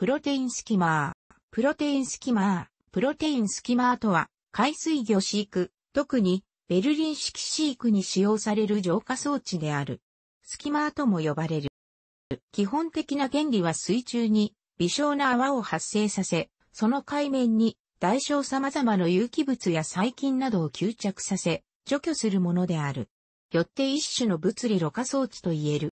プロテインスキマー。プロテインスキマー。プロテインスキマーとは、海水魚飼育、特にベルリン式飼育に使用される浄化装置である。スキマーとも呼ばれる。基本的な原理は水中に微小な泡を発生させ、その海面に代償様々な有機物や細菌などを吸着させ、除去するものである。よって一種の物理ろ過装置と言える。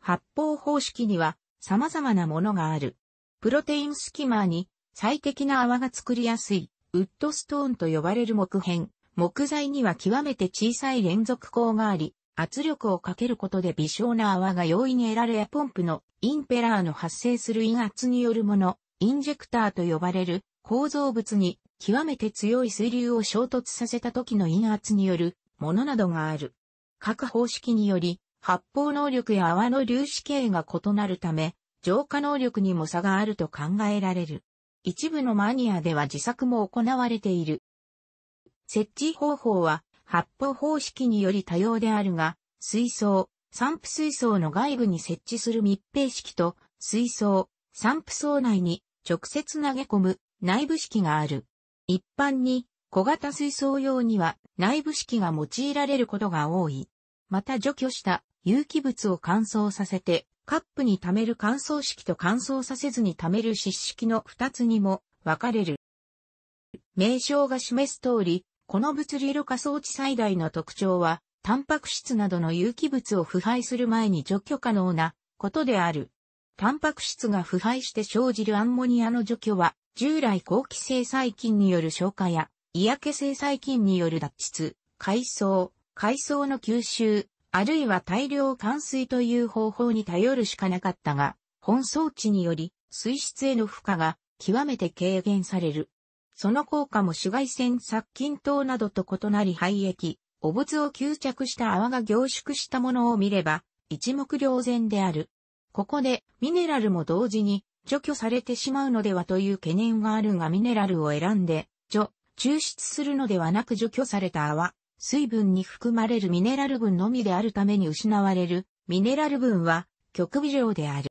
発泡方式には様々なものがある。プロテインスキマーに最適な泡が作りやすい、ウッドストーンと呼ばれる木片。木材には極めて小さい連続孔があり、圧力をかけることで微小な泡が容易に得られポンプのインペラーの発生する陰圧によるもの、インジェクターと呼ばれる構造物に極めて強い水流を衝突させた時の陰圧によるものなどがある。各方式により発泡能力や泡の粒子形が異なるため、浄化能力にも差があると考えられる。一部のマニアでは自作も行われている。設置方法は発泡方式により多様であるが、水槽、散布水槽の外部に設置する密閉式と、水槽、散布槽内に直接投げ込む内部式がある。一般に小型水槽用には内部式が用いられることが多い。また除去した有機物を乾燥させて、カップに溜める乾燥式と乾燥させずに溜める湿式の二つにも分かれる。名称が示す通り、この物理炉化装置最大の特徴は、タンパク質などの有機物を腐敗する前に除去可能なことである。タンパク質が腐敗して生じるアンモニアの除去は、従来後期性細菌による消化や、嫌気性細菌による脱出、海藻、海藻の吸収、あるいは大量灌水という方法に頼るしかなかったが、本装置により水質への負荷が極めて軽減される。その効果も紫外線殺菌等などと異なり廃液、汚物を吸着した泡が凝縮したものを見れば、一目瞭然である。ここで、ミネラルも同時に除去されてしまうのではという懸念があるがミネラルを選んで、除、抽出するのではなく除去された泡、水分に含まれるミネラル分のみであるために失われるミネラル分は極微量である。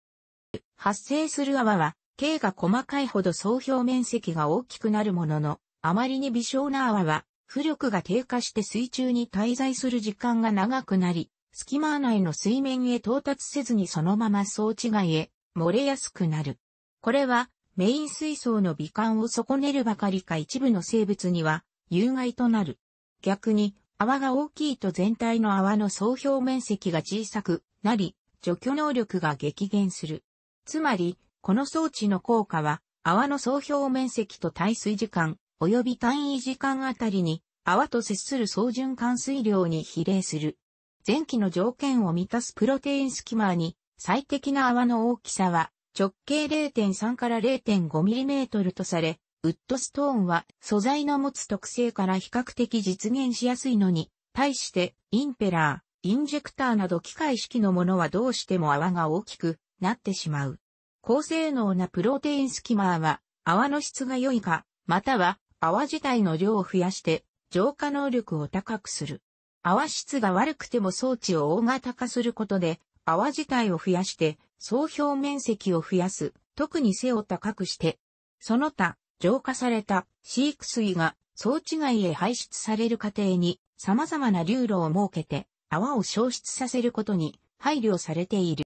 発生する泡は、径が細かいほど総表面積が大きくなるものの、あまりに微小な泡は、浮力が低下して水中に滞在する時間が長くなり、隙間内の水面へ到達せずにそのまま装置外へ漏れやすくなる。これはメイン水槽の美観を損ねるばかりか一部の生物には有害となる。逆に泡が大きいと全体の泡の総表面積が小さくなり、除去能力が激減する。つまり、この装置の効果は、泡の総表面積と耐水時間、及び単位時間あたりに、泡と接する総循環水量に比例する。前期の条件を満たすプロテインスキマーに、最適な泡の大きさは、直径0.3から 0.5mm とされ、ウッドストーンは素材の持つ特性から比較的実現しやすいのに、対してインペラー、インジェクターなど機械式のものはどうしても泡が大きくなってしまう。高性能なプロテインスキマーは泡の質が良いか、または泡自体の量を増やして浄化能力を高くする。泡質が悪くても装置を大型化することで泡自体を増やして総表面積を増やす、特に背を高くして、その他浄化された飼育水が装置外へ排出される過程に様々な流路を設けて泡を消失させることに配慮されている。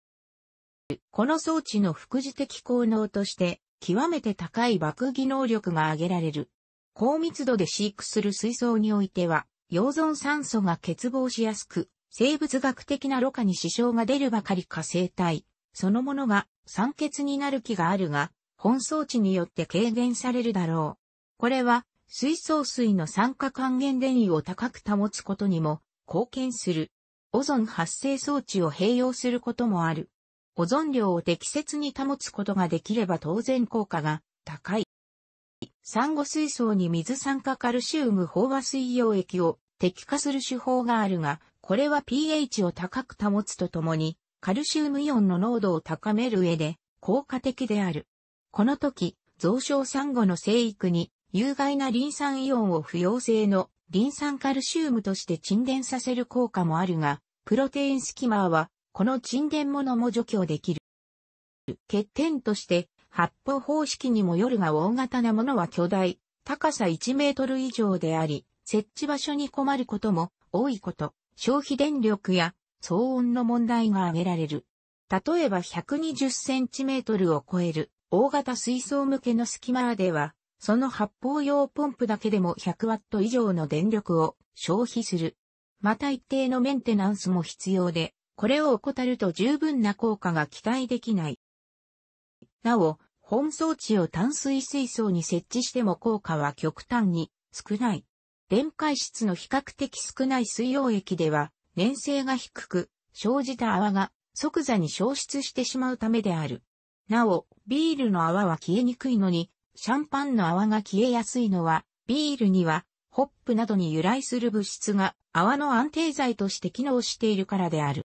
この装置の副次的効能として極めて高い爆技能力が挙げられる。高密度で飼育する水槽においては、溶存酸素が欠乏しやすく、生物学的なろ過に支障が出るばかりか生体、そのものが酸欠になる気があるが、本装置によって軽減されるだろう。これは、水槽水の酸化還元電位を高く保つことにも貢献する。オゾン発生装置を併用することもある。オゾン量を適切に保つことができれば当然効果が高い。産後水槽に水酸化カルシウム飽和水溶液を適化する手法があるが、これは pH を高く保つとともに、カルシウムイオンの濃度を高める上で効果的である。この時、増床サンゴの生育に有害なリン酸イオンを不要性のリン酸カルシウムとして沈殿させる効果もあるが、プロテインスキマーはこの沈殿ものも除去できる。欠点として、発泡方式にもよるが大型なものは巨大、高さ1メートル以上であり、設置場所に困ることも多いこと、消費電力や騒音の問題が挙げられる。例えば120センチメートルを超える大型水槽向けの隙間では、その発泡用ポンプだけでも1 0 0ト以上の電力を消費する。また一定のメンテナンスも必要で、これを怠ると十分な効果が期待できない。なお、本装置を淡水水槽に設置しても効果は極端に少ない。電解質の比較的少ない水溶液では、粘性が低く、生じた泡が即座に消失してしまうためである。なお、ビールの泡は消えにくいのに、シャンパンの泡が消えやすいのは、ビールには、ホップなどに由来する物質が泡の安定剤として機能しているからである。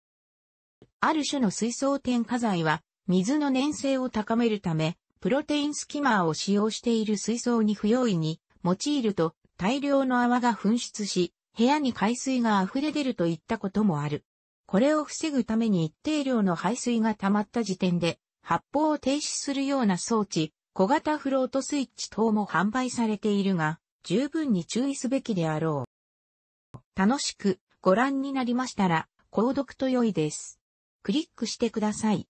ある種の水槽添加剤は、水の粘性を高めるため、プロテインスキマーを使用している水槽に不用意に用いると大量の泡が噴出し、部屋に海水が溢れ出るといったこともある。これを防ぐために一定量の排水が溜まった時点で発砲を停止するような装置、小型フロートスイッチ等も販売されているが、十分に注意すべきであろう。楽しくご覧になりましたら、購読と良いです。クリックしてください。